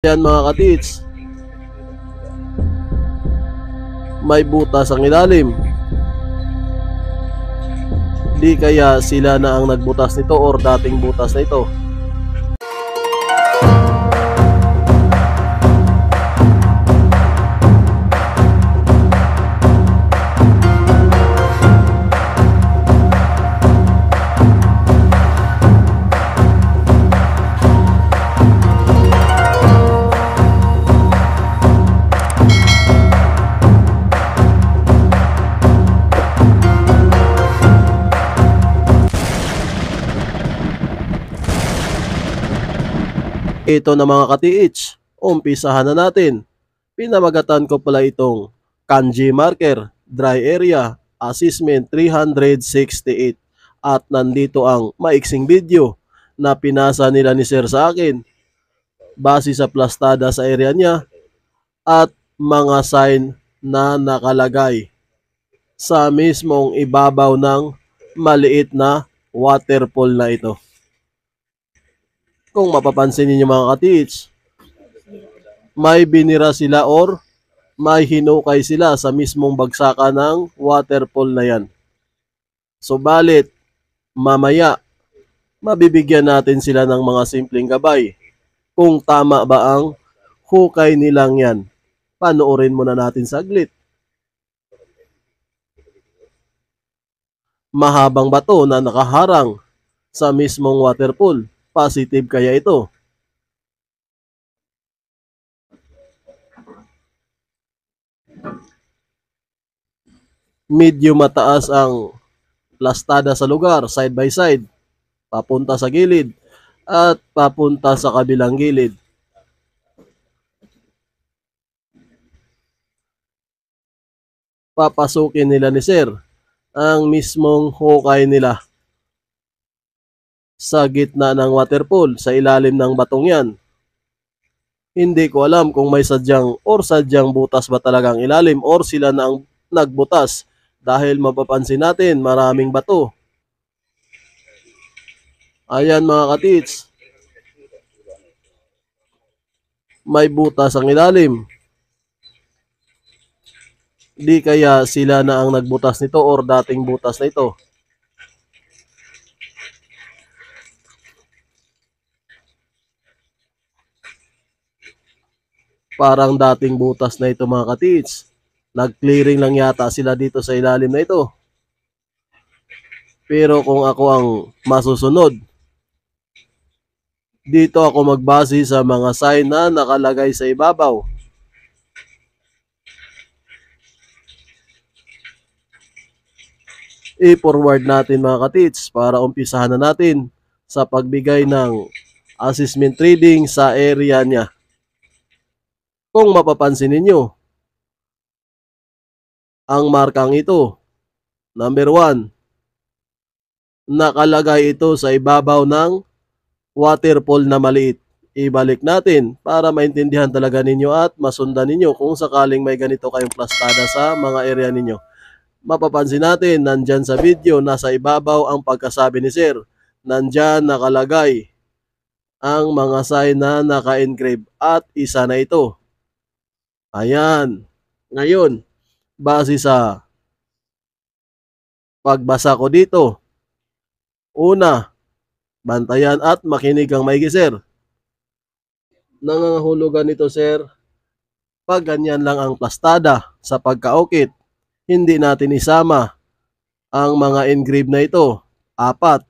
Yan mga katits. May butas ang ilalim. Di kaya sila na ang nagbutas nito or dating butas na ito. Ito na mga katiits, umpisahan na natin. Pinamagatan ko pala itong kanji marker, dry area, assessment 368. At nandito ang maiksing video na pinasa nila ni sir sa akin. Base sa plastada sa area niya at mga sign na nakalagay sa mismong ibabaw ng maliit na waterfall na ito. Kung mapapansin ninyo mga katits, may binira sila or may hinukay sila sa mismong bagsakan ng waterfall na yan. So balit, mamaya, mabibigyan natin sila ng mga simpleng gabay kung tama ba ang hukay nilang yan. Panoorin muna natin saglit. Mahabang bato na nakaharang sa mismong waterfall. Positive kaya ito? Medyo mataas ang plastada sa lugar, side by side, papunta sa gilid, at papunta sa kabilang gilid. Papasukin nila ni Sir ang mismong hukay nila sa gitna ng waterfall, sa ilalim ng batong yan. Hindi ko alam kung may sadyang or sadyang butas ba talagang ilalim or sila na ang nagbutas dahil mapapansin natin maraming bato. Ayan mga katits. May butas ang ilalim. Di kaya sila na ang nagbutas nito or dating butas na ito. parang dating butas na ito mga katits. Nag-clearing lang yata sila dito sa ilalim na ito. Pero kung ako ang masusunod, dito ako magbase sa mga sign na nakalagay sa ibabaw. i-forward natin mga katits para umpisahan na natin sa pagbigay ng assessment trading sa area niya. Kung mapapansin ninyo, ang markang ito, number 1, nakalagay ito sa ibabaw ng waterfall na maliit. Ibalik natin para maintindihan talaga ninyo at masundan ninyo kung sakaling may ganito kayong plastada sa mga area ninyo. Mapapansin natin, nandyan sa video, nasa ibabaw ang pagkasabi ni Sir. Nandyan nakalagay ang mga sign na naka-engrave at isa na ito. Ayan. Ngayon, base sa pagbasa ko dito, una, bantayan at makinig ang maigi, sir. Nangangahulugan nito, sir, pag ganyan lang ang plastada sa pagkaukit, hindi natin isama ang mga engrave na ito. Apat,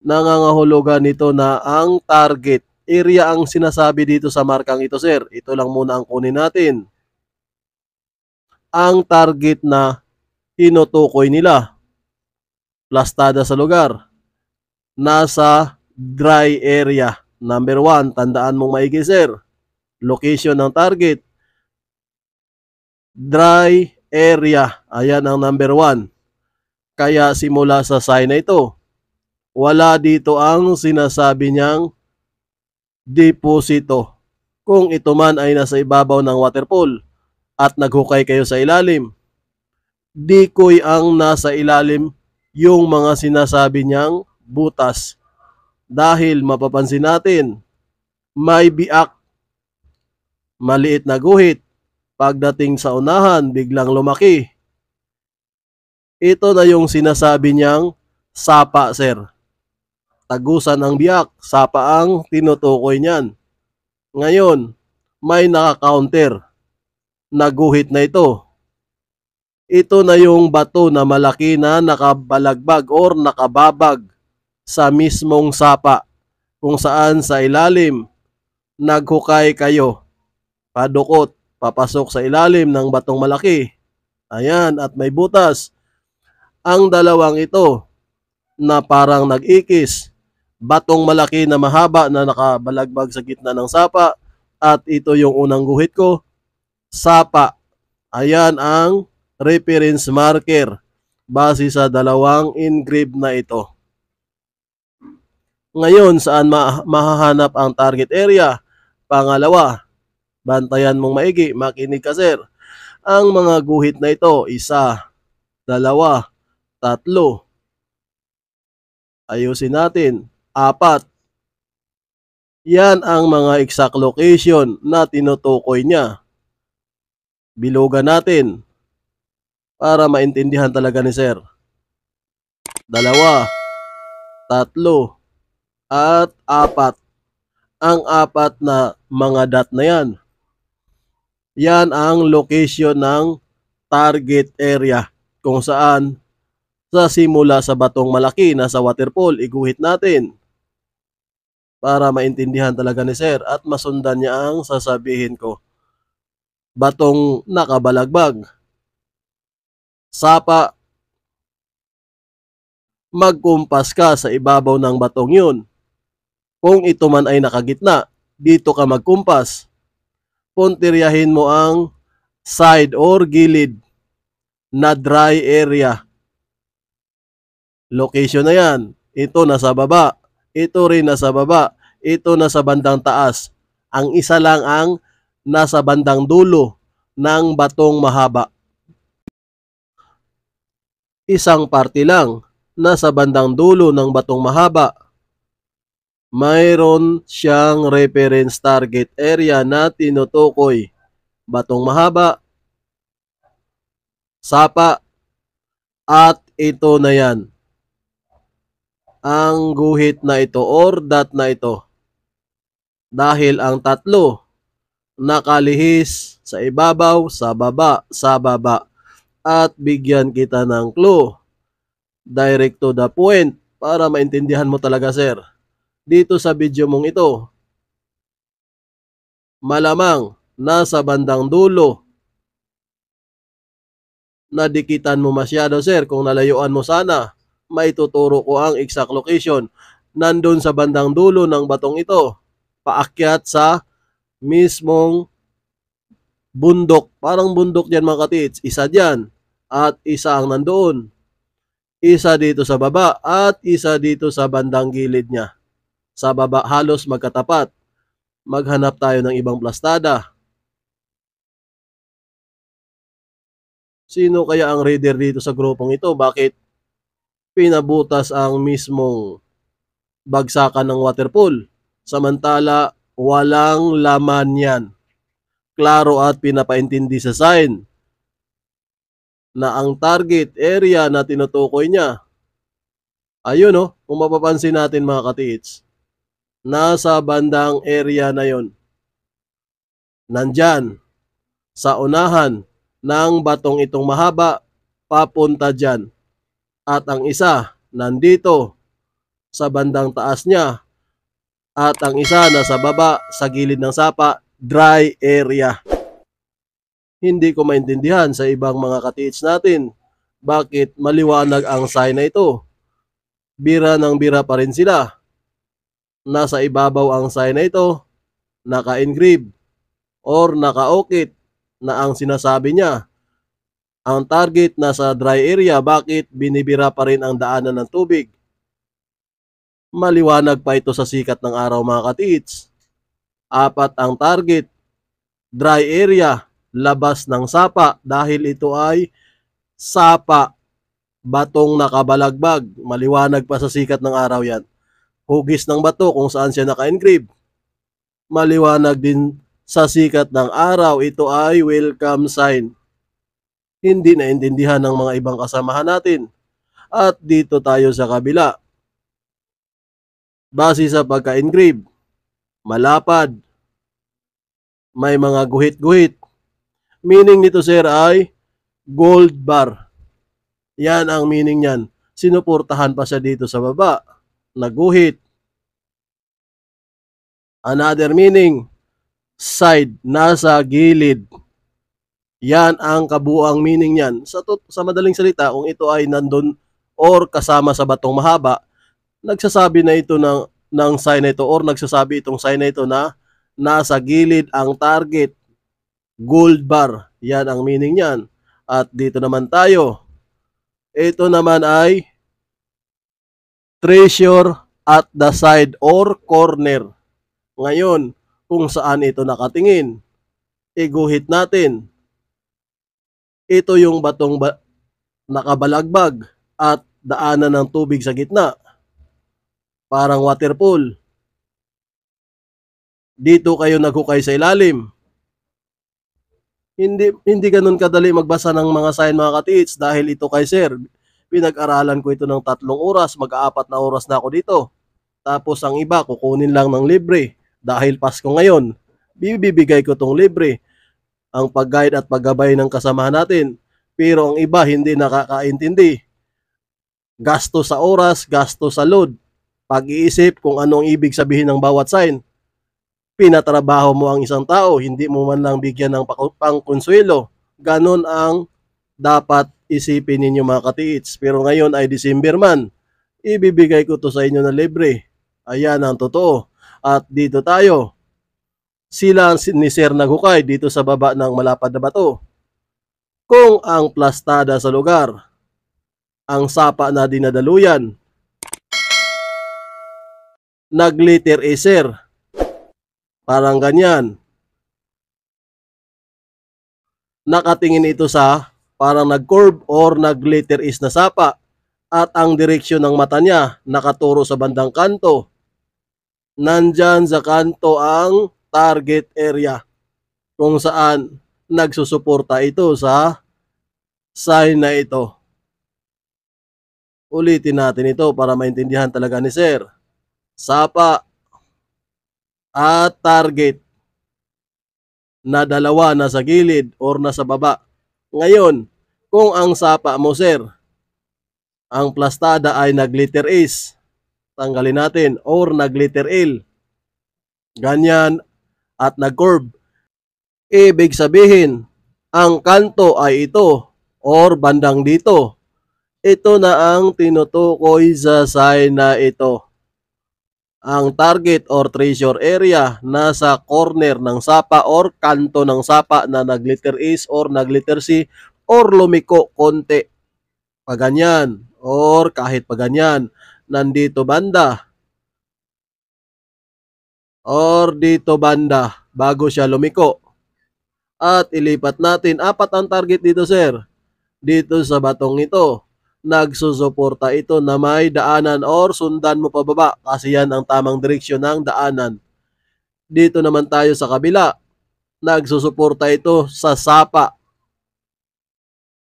nangangahulugan nito na ang target area ang sinasabi dito sa markang ito, sir. Ito lang muna ang kunin natin. Ang target na tinutukoy nila. Plastada sa lugar. Nasa dry area. Number 1, tandaan mong maigi, sir. Location ng target. Dry area. Ayan ang number 1. Kaya simula sa sign na ito, wala dito ang sinasabi niyang deposito. Kung ito man ay nasa ibabaw ng waterfall at naghukay kayo sa ilalim, Dikoy ang nasa ilalim yung mga sinasabi niyang butas. Dahil mapapansin natin, may biak, maliit na guhit, pagdating sa unahan biglang lumaki. Ito na yung sinasabi niyang sapa, sir tagusan ang biyak, sa paang tinutukoy niyan. Ngayon, may naka-counter. Naguhit na ito. Ito na yung bato na malaki na nakabalagbag or nakababag sa mismong sapa kung saan sa ilalim naghukay kayo. Padukot, papasok sa ilalim ng batong malaki. Ayan, at may butas. Ang dalawang ito na parang nag-ikis batong malaki na mahaba na nakabalagbag sa gitna ng sapa at ito yung unang guhit ko, sapa. Ayan ang reference marker base sa dalawang engrave na ito. Ngayon, saan ma mahahanap ang target area? Pangalawa, bantayan mong maigi, makinig ka sir. Ang mga guhit na ito, isa, dalawa, tatlo. Ayusin natin. Apat. Yan ang mga exact location na tinutukoy niya. Bilugan natin para maintindihan talaga ni sir. Dalawa, tatlo, at apat. Ang apat na mga dot na yan. Yan ang location ng target area kung saan sa simula sa batong malaki na sa waterfall, iguhit natin para maintindihan talaga ni sir at masundan niya ang sasabihin ko. Batong nakabalagbag. Sapa. Magkumpas ka sa ibabaw ng batong yun. Kung ito man ay nakagitna, dito ka magkumpas. Puntiryahin mo ang side or gilid na dry area. Location na yan. Ito nasa baba ito rin nasa baba, ito nasa bandang taas. Ang isa lang ang nasa bandang dulo ng batong mahaba. Isang parte lang nasa bandang dulo ng batong mahaba. Mayroon siyang reference target area na tinutukoy. Batong mahaba, sapa, at ito na yan ang guhit na ito or dot na ito. Dahil ang tatlo nakalihis sa ibabaw, sa baba, sa baba. At bigyan kita ng clue. Direct to the point para maintindihan mo talaga sir. Dito sa video mong ito, malamang nasa bandang dulo nadikitan mo masyado sir kung nalayuan mo sana maituturo ko ang exact location. Nandun sa bandang dulo ng batong ito, paakyat sa mismong bundok. Parang bundok dyan mga katits, isa dyan at isa ang nandoon. Isa dito sa baba at isa dito sa bandang gilid niya. Sa baba halos magkatapat. Maghanap tayo ng ibang plastada. Sino kaya ang reader dito sa grupong ito? Bakit pinabutas ang mismong bagsakan ng waterfall. Samantala, walang laman yan. Klaro at pinapaintindi sa sign na ang target area na tinutukoy niya. Ayun o, oh, kung mapapansin natin mga katiits, nasa bandang area na yon. Nandyan, sa unahan ng batong itong mahaba, papunta dyan at ang isa nandito sa bandang taas niya at ang isa nasa baba sa gilid ng sapa, dry area. Hindi ko maintindihan sa ibang mga katits natin bakit maliwanag ang sign na ito. Bira ng bira pa rin sila. Nasa ibabaw ang sign na ito, naka-engrave or naka nakaukit na ang sinasabi niya ang target nasa dry area, bakit binibira pa rin ang daanan ng tubig? Maliwanag pa ito sa sikat ng araw mga katiits. Apat ang target, dry area, labas ng sapa dahil ito ay sapa, batong nakabalagbag. Maliwanag pa sa sikat ng araw yan. Hugis ng bato kung saan siya naka-engrave. Maliwanag din sa sikat ng araw, ito ay welcome sign hindi naintindihan ng mga ibang kasamahan natin. At dito tayo sa kabila. Base sa pagka-engrave, malapad, may mga guhit-guhit. Meaning nito sir ay gold bar. Yan ang meaning niyan. Sinuportahan pa siya dito sa baba. Naguhit. Another meaning, side, nasa gilid. Yan ang kabuang meaning niyan. Sa, to, sa madaling salita, kung ito ay nandun or kasama sa batong mahaba, nagsasabi na ito ng, ng sign na ito or nagsasabi itong sign na ito na nasa gilid ang target. Gold bar. Yan ang meaning niyan. At dito naman tayo. Ito naman ay treasure at the side or corner. Ngayon, kung saan ito nakatingin, iguhit natin. Ito yung batong ba nakabalagbag at daanan ng tubig sa gitna. Parang waterfall. Dito kayo naghukay sa ilalim. Hindi hindi ganoon kadali magbasa ng mga sign mga katiits dahil ito kay sir. Pinag-aralan ko ito ng tatlong oras, mag-aapat na oras na ako dito. Tapos ang iba kukunin lang ng libre dahil Pasko ngayon. Bibibigay ko tong libre ang pag-guide at paggabay ng kasamahan natin. Pero ang iba hindi nakakaintindi. Gasto sa oras, gasto sa load. Pag-iisip kung ano ang ibig sabihin ng bawat sign. Pinatrabaho mo ang isang tao, hindi mo man lang bigyan ng pangkonsuelo. Ganon ang dapat isipin ninyo mga katiits. Pero ngayon ay December man. Ibibigay ko to sa inyo na libre. Ayan ang totoo. At dito tayo sila ni Sir naghukay dito sa baba ng malapad na bato. Kung ang plastada sa lugar, ang sapa na dinadaluyan, naglitter eh sir. Parang ganyan. Nakatingin ito sa parang nag-curve or nag-glitter is na sapa at ang direksyon ng mata niya nakaturo sa bandang kanto. Nandyan sa kanto ang target area kung saan nagsusuporta ito sa sign na ito. Ulitin natin ito para maintindihan talaga ni Sir. Sapa at target na dalawa na sa gilid or nasa baba. Ngayon, kung ang sapa mo sir, ang plastada ay nag-letter is, tanggalin natin, or nag-letter L. Ganyan at nag-curve. Ibig sabihin, ang kanto ay ito or bandang dito. Ito na ang tinutukoy sa sign na ito. Ang target or treasure area nasa corner ng sapa or kanto ng sapa na naglitter is or naglitter C or lumiko konti. Paganyan or kahit paganyan. Nandito banda or dito banda bago siya lumiko. At ilipat natin, apat ang target dito sir. Dito sa batong ito, nagsusuporta ito na may daanan or sundan mo pababa kasi yan ang tamang direksyon ng daanan. Dito naman tayo sa kabila, nagsusuporta ito sa sapa.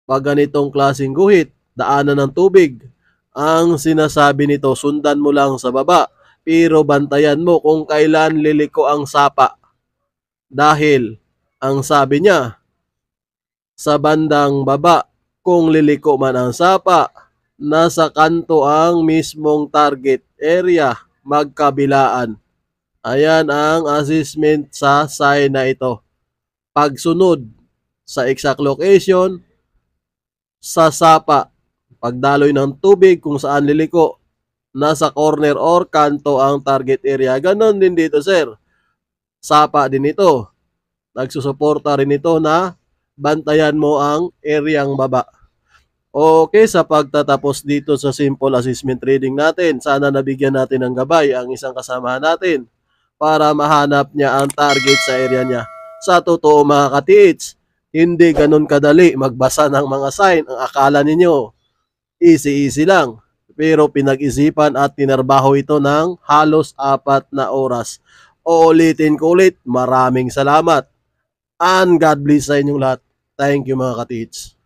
Pag ganitong klaseng guhit, daanan ng tubig, ang sinasabi nito sundan mo lang sa baba pero bantayan mo kung kailan liliko ang sapa. Dahil, ang sabi niya, sa bandang baba, kung liliko man ang sapa, nasa kanto ang mismong target area magkabilaan. Ayan ang assessment sa sign na ito. Pagsunod sa exact location, sa sapa, pagdaloy ng tubig kung saan liliko, nasa corner or kanto ang target area. Ganon din dito, sir. Sapa din ito. Nagsusuporta rin ito na bantayan mo ang areang baba. Okay, sa pagtatapos dito sa simple assessment reading natin, sana nabigyan natin ng gabay ang isang kasamahan natin para mahanap niya ang target sa area niya. Sa totoo mga katiits, hindi ganun kadali magbasa ng mga sign. Ang akala ninyo, easy-easy lang pero pinag-isipan at tinarbaho ito ng halos apat na oras. Uulitin ko ulit, maraming salamat. And God bless sa inyong lahat. Thank you mga katits.